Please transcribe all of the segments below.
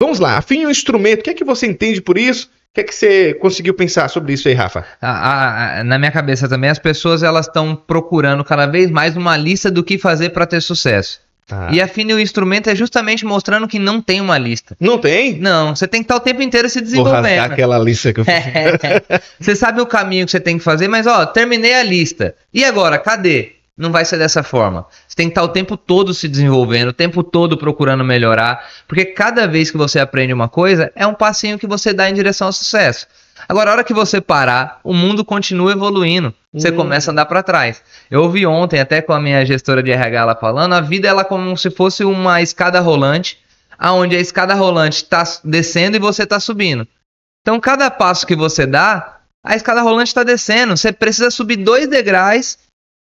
Vamos lá, afine um instrumento. O que é que você entende por isso? O que é que você conseguiu pensar sobre isso aí, Rafa? A, a, na minha cabeça também, as pessoas elas estão procurando cada vez mais uma lista do que fazer para ter sucesso. Tá. E afine o instrumento é justamente mostrando que não tem uma lista. Não tem? Não, você tem que estar o tempo inteiro se desenvolvendo. Vou aquela lista que eu fiz. Você sabe o caminho que você tem que fazer, mas ó, terminei a lista. E agora, cadê? não vai ser dessa forma. Você tem que estar o tempo todo se desenvolvendo, o tempo todo procurando melhorar, porque cada vez que você aprende uma coisa, é um passinho que você dá em direção ao sucesso. Agora, a hora que você parar, o mundo continua evoluindo. Você hum. começa a andar para trás. Eu ouvi ontem, até com a minha gestora de RH lá falando, a vida ela é como se fosse uma escada rolante, aonde a escada rolante está descendo e você está subindo. Então, cada passo que você dá, a escada rolante está descendo. Você precisa subir dois degraus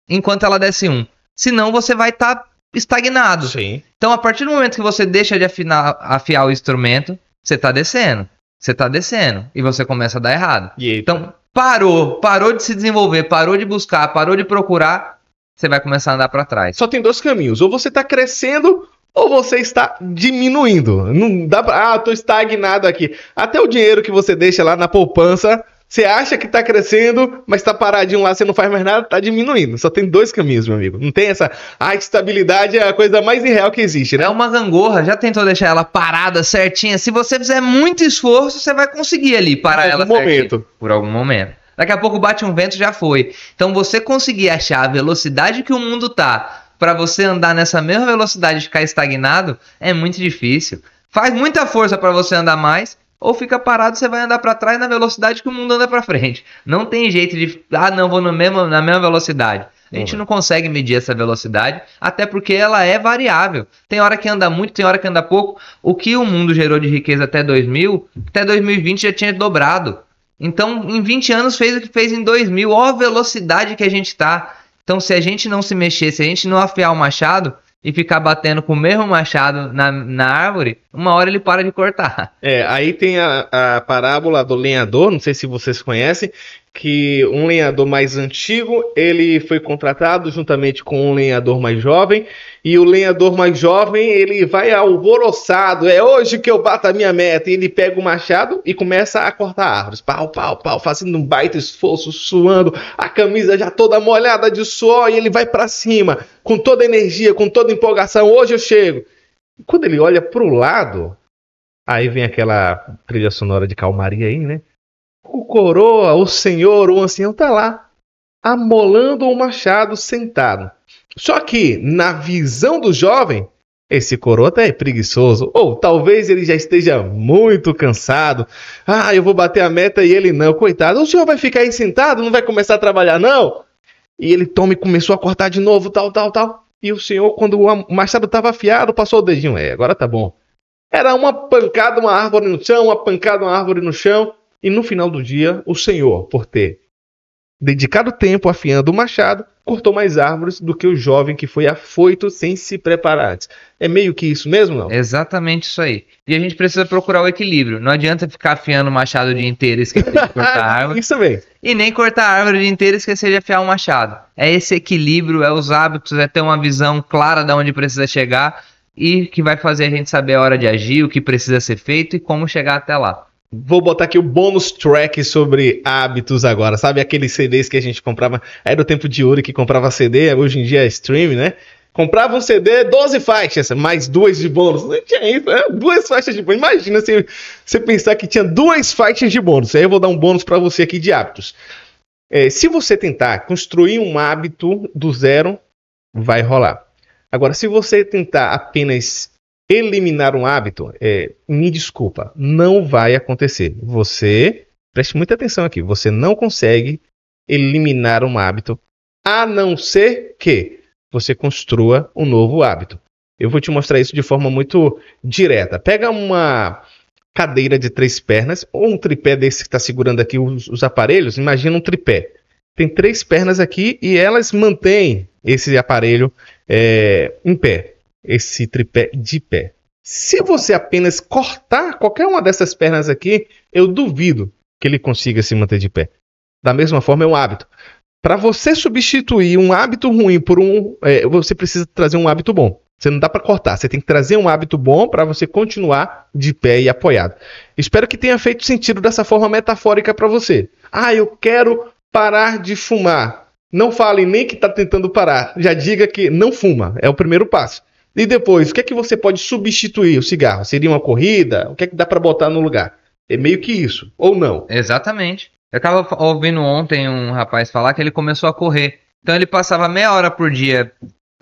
enquanto ela desce um. Senão você vai estar tá estagnado. Sim. Então, a partir do momento que você deixa de afinar, afiar o instrumento, você está descendo. Você está descendo. E você começa a dar errado. Então, parou. Parou de se desenvolver, parou de buscar, parou de procurar. Você vai começar a andar para trás. Só tem dois caminhos. Ou você está crescendo ou você está diminuindo. Não dá pra, ah, tô estagnado aqui. Até o dinheiro que você deixa lá na poupança você acha que tá crescendo, mas tá paradinho lá, você não faz mais nada, tá diminuindo. Só tem dois caminhos, meu amigo. Não tem essa. Ah, a estabilidade é a coisa mais irreal que existe, né? É uma gangorra, já tentou deixar ela parada certinha. Se você fizer muito esforço, você vai conseguir ali parar ela certinha. Por algum momento. Por algum momento. Daqui a pouco bate um vento já foi. Então você conseguir achar a velocidade que o mundo tá para você andar nessa mesma velocidade e ficar estagnado é muito difícil. Faz muita força para você andar mais ou fica parado, você vai andar para trás na velocidade que o mundo anda para frente. Não tem jeito de, ah, não, vou no mesmo, na mesma velocidade. A gente uhum. não consegue medir essa velocidade, até porque ela é variável. Tem hora que anda muito, tem hora que anda pouco. O que o mundo gerou de riqueza até 2000, até 2020 já tinha dobrado. Então, em 20 anos fez o que fez em 2000. Ó a velocidade que a gente está. Então, se a gente não se mexer, se a gente não afiar o machado, e ficar batendo com o mesmo machado na, na árvore, uma hora ele para de cortar. É, aí tem a, a parábola do lenhador, não sei se vocês conhecem, que um lenhador mais antigo ele foi contratado juntamente com um lenhador mais jovem e o lenhador mais jovem ele vai alvoroçado é hoje que eu bato a minha meta e ele pega o machado e começa a cortar árvores pau pau pau fazendo um baita esforço suando a camisa já toda molhada de suor e ele vai para cima com toda energia com toda empolgação hoje eu chego e quando ele olha para o lado aí vem aquela trilha sonora de calmaria aí né coroa, o senhor, o ancião está lá, amolando o machado sentado. Só que, na visão do jovem, esse coroa tá até é preguiçoso, ou talvez ele já esteja muito cansado. Ah, eu vou bater a meta e ele não, coitado. O senhor vai ficar aí sentado, não vai começar a trabalhar, não? E ele toma e começou a cortar de novo, tal, tal, tal. E o senhor, quando o machado estava afiado, passou o dedinho. É, agora tá bom. Era uma pancada, uma árvore no chão, uma pancada, uma árvore no chão. E no final do dia, o Senhor, por ter dedicado tempo afiando o machado, cortou mais árvores do que o jovem que foi afoito sem se preparar. É meio que isso mesmo, não? exatamente isso aí. E a gente precisa procurar o equilíbrio. Não adianta ficar afiando o machado o dia inteiro e esquecer de cortar a árvore. isso também. E nem cortar a árvore o dia inteiro e esquecer de afiar o machado. É esse equilíbrio, é os hábitos, é ter uma visão clara de onde precisa chegar e que vai fazer a gente saber a hora de agir, o que precisa ser feito e como chegar até lá. Vou botar aqui o bônus track sobre hábitos agora, sabe? Aqueles CDs que a gente comprava, era é o tempo de ouro que comprava CD, hoje em dia é stream, né? Comprava um CD, 12 faixas, mais duas de bônus. Não tinha isso, né? duas faixas de bônus. Imagina se você pensar que tinha duas faixas de bônus. Aí eu vou dar um bônus para você aqui de hábitos. É, se você tentar construir um hábito do zero, vai rolar. Agora, se você tentar apenas eliminar um hábito, é, me desculpa, não vai acontecer. Você, preste muita atenção aqui, você não consegue eliminar um hábito a não ser que você construa um novo hábito. Eu vou te mostrar isso de forma muito direta. Pega uma cadeira de três pernas ou um tripé desse que está segurando aqui os, os aparelhos. Imagina um tripé. Tem três pernas aqui e elas mantêm esse aparelho é, em pé esse tripé de pé. Se você apenas cortar qualquer uma dessas pernas aqui, eu duvido que ele consiga se manter de pé. Da mesma forma, é um hábito. Para você substituir um hábito ruim por um, é, você precisa trazer um hábito bom. Você não dá para cortar, você tem que trazer um hábito bom para você continuar de pé e apoiado. Espero que tenha feito sentido dessa forma metafórica para você. Ah, eu quero parar de fumar. Não fale nem que está tentando parar, já diga que não fuma, é o primeiro passo. E depois, o que é que você pode substituir o cigarro? Seria uma corrida? O que é que dá para botar no lugar? É meio que isso, ou não? Exatamente. Eu tava ouvindo ontem um rapaz falar que ele começou a correr. Então ele passava meia hora por dia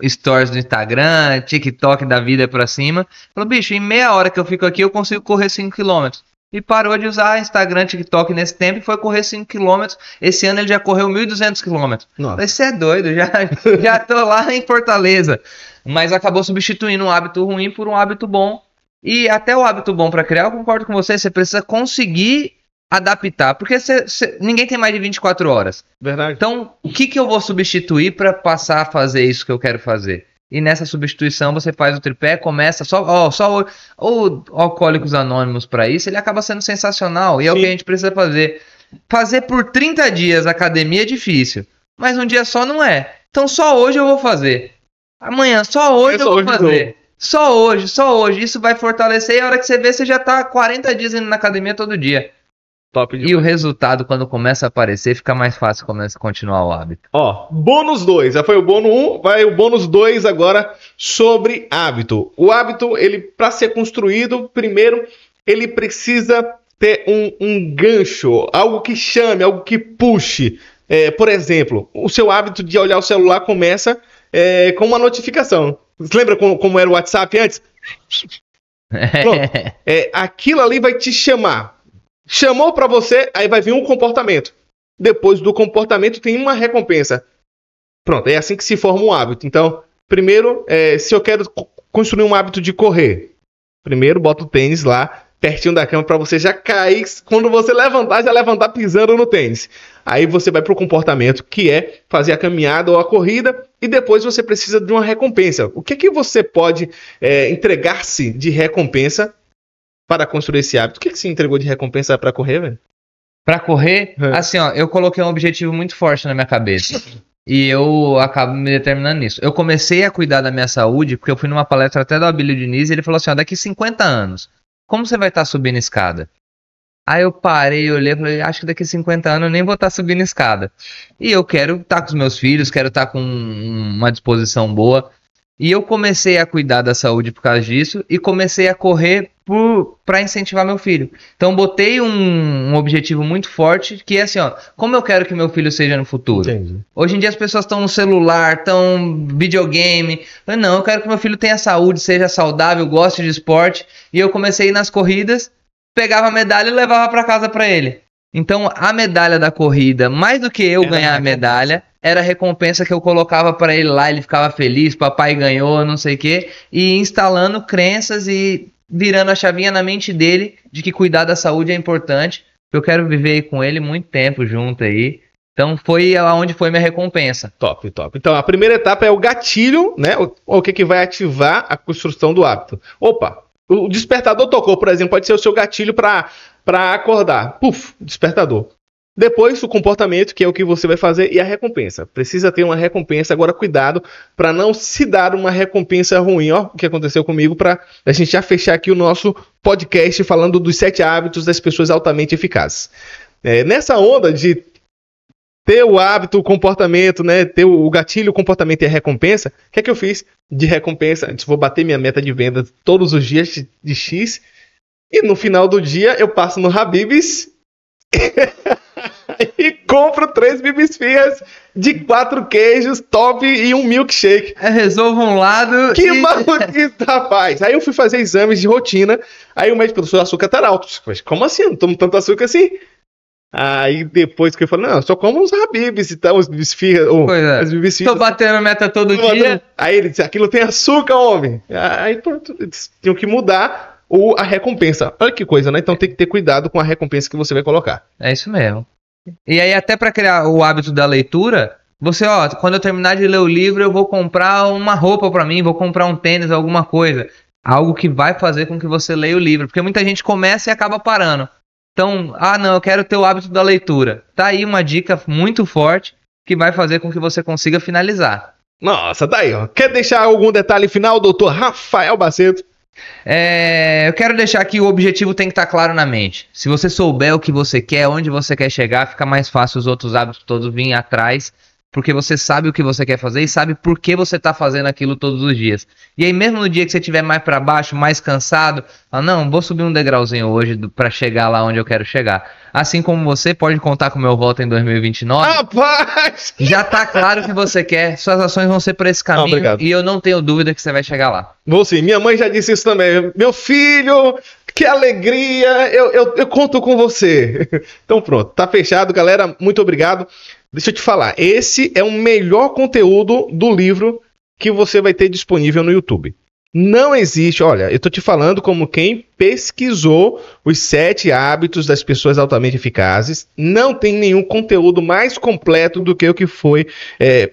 stories no Instagram, TikTok da vida pra cima. Falou, bicho, em meia hora que eu fico aqui eu consigo correr 5 km e parou de usar Instagram, TikTok nesse tempo e foi correr 5 km. Esse ano ele já correu 1.200 km. Isso é doido, já, já tô lá em Fortaleza. Mas acabou substituindo um hábito ruim por um hábito bom. E até o hábito bom para criar, eu concordo com você, você precisa conseguir adaptar, porque cê, cê, ninguém tem mais de 24 horas. Verdade. Então, o que, que eu vou substituir para passar a fazer isso que eu quero fazer? E nessa substituição você faz o tripé, começa só, ó, só o, o Alcoólicos Anônimos para isso, ele acaba sendo sensacional. E Sim. é o que a gente precisa fazer. Fazer por 30 dias academia é difícil, mas um dia só não é. Então só hoje eu vou fazer. Amanhã, só hoje eu, é eu só vou hoje fazer. Só hoje, só hoje. Isso vai fortalecer e a hora que você vê, você já tá 40 dias indo na academia todo dia. Top demais. E o resultado, quando começa a aparecer, fica mais fácil continuar o hábito. Ó, bônus 2. Já foi o bônus 1, um, vai o bônus 2 agora sobre hábito. O hábito, ele para ser construído, primeiro, ele precisa ter um, um gancho, algo que chame, algo que puxe. É, por exemplo, o seu hábito de olhar o celular começa é, com uma notificação. Você lembra como, como era o WhatsApp antes? Pronto. É, aquilo ali vai te chamar Chamou para você, aí vai vir um comportamento. Depois do comportamento tem uma recompensa. Pronto, é assim que se forma um hábito. Então, primeiro, é, se eu quero construir um hábito de correr, primeiro bota o tênis lá pertinho da cama para você já cair. Quando você levantar, já levantar pisando no tênis. Aí você vai para o comportamento que é fazer a caminhada ou a corrida e depois você precisa de uma recompensa. O que é que você pode é, entregar-se de recompensa para construir esse hábito? O que, que se entregou de recompensa para correr, velho? Para correr, é. assim, ó, eu coloquei um objetivo muito forte na minha cabeça. E eu acabo me determinando nisso. Eu comecei a cuidar da minha saúde, porque eu fui numa palestra até do Abílio Diniz e ele falou assim: ó, daqui 50 anos, como você vai estar tá subindo escada? Aí eu parei, olhei e falei: acho que daqui 50 anos eu nem vou estar tá subindo escada. E eu quero estar tá com os meus filhos, quero estar tá com uma disposição boa. E eu comecei a cuidar da saúde por causa disso e comecei a correr para incentivar meu filho. Então botei um, um, objetivo muito forte que é assim, ó, como eu quero que meu filho seja no futuro. Entendi. Hoje em dia as pessoas estão no celular, estão videogame. Eu, não, eu quero que meu filho tenha saúde, seja saudável, goste de esporte. E eu comecei nas corridas, pegava a medalha e levava para casa para ele. Então a medalha da corrida, mais do que eu Era ganhar a medalha, era a recompensa que eu colocava para ele lá, ele ficava feliz, papai ganhou, não sei o quê, e instalando crenças e virando a chavinha na mente dele de que cuidar da saúde é importante. Eu quero viver com ele muito tempo junto aí. Então foi lá onde foi minha recompensa. Top, top. Então a primeira etapa é o gatilho, né? O, o que, que vai ativar a construção do hábito. Opa, o despertador tocou, por exemplo, pode ser o seu gatilho para acordar. Puf, despertador. Depois, o comportamento, que é o que você vai fazer, e a recompensa. Precisa ter uma recompensa. Agora, cuidado para não se dar uma recompensa ruim. Ó, o que aconteceu comigo, para a gente já fechar aqui o nosso podcast falando dos sete hábitos das pessoas altamente eficazes. É, nessa onda de ter o hábito, o comportamento, né? Ter o gatilho, o comportamento e a recompensa. O que é que eu fiz de recompensa? Antes vou bater minha meta de venda todos os dias de, de X. E no final do dia eu passo no Habibs e compro três bibisfias de quatro queijos, top e um milkshake. É, resolvo um lado. Que e... maluquice, rapaz! Aí eu fui fazer exames de rotina. Aí o médico falou: seu açúcar tá alto. Mas como assim? Eu não tomo tanto açúcar assim. Aí depois que eu falei, não, só como uns rabibes e tal, os bibisfias. Oh, é. Tô batendo meta todo dia. Batendo. Aí ele disse, aquilo tem açúcar, homem. Aí pronto, tinham que mudar o, a recompensa. Olha que coisa, né? Então tem que ter cuidado com a recompensa que você vai colocar. É isso mesmo. E aí, até para criar o hábito da leitura, você, ó, quando eu terminar de ler o livro, eu vou comprar uma roupa para mim, vou comprar um tênis, alguma coisa. Algo que vai fazer com que você leia o livro. Porque muita gente começa e acaba parando. Então, ah, não, eu quero ter o hábito da leitura. Tá aí uma dica muito forte que vai fazer com que você consiga finalizar. Nossa, tá aí ó. Quer deixar algum detalhe final, doutor Rafael Baceto? É, eu quero deixar aqui o objetivo tem que estar tá claro na mente. Se você souber o que você quer, onde você quer chegar, fica mais fácil os outros hábitos todos virem atrás porque você sabe o que você quer fazer e sabe por que você está fazendo aquilo todos os dias. E aí, mesmo no dia que você estiver mais para baixo, mais cansado, ah, não, vou subir um degrauzinho hoje para chegar lá onde eu quero chegar. Assim como você pode contar com o meu voto em 2029. Rapaz! Já tá claro que você quer, suas ações vão ser para esse caminho. E eu não tenho dúvida que você vai chegar lá. Vou sim, minha mãe já disse isso também. Meu filho, que alegria! Eu, eu, eu, conto com você. Então pronto, tá fechado, galera. Muito obrigado. Deixa eu te falar, esse é o melhor conteúdo do livro que você vai ter disponível no YouTube. Não existe, olha, eu tô te falando como quem pesquisou os sete hábitos das pessoas altamente eficazes. Não tem nenhum conteúdo mais completo do que o que foi é,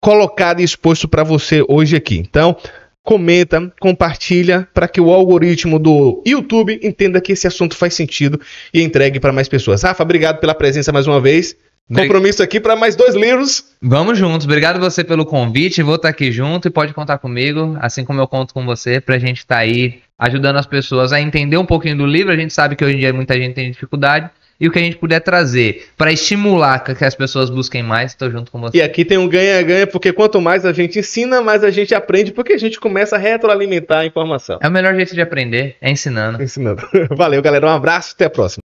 colocado e exposto para você hoje aqui. Então, comenta, compartilha para que o algoritmo do YouTube entenda que esse assunto faz sentido e entregue para mais pessoas. Rafa, obrigado pela presença mais uma vez. Compromisso aqui para mais dois livros. Vamos juntos. Obrigado você pelo convite. Vou estar tá aqui junto e pode contar comigo, assim como eu conto com você, para a gente estar tá aí ajudando as pessoas a entender um pouquinho do livro. A gente sabe que hoje em dia muita gente tem dificuldade. E o que a gente puder trazer para estimular que as pessoas busquem mais, estou junto com você. E aqui tem um ganha-ganha, porque quanto mais a gente ensina, mais a gente aprende, porque a gente começa a retroalimentar a informação. É o melhor jeito de aprender, é ensinando. Ensinando. Valeu, galera. Um abraço, até a próxima.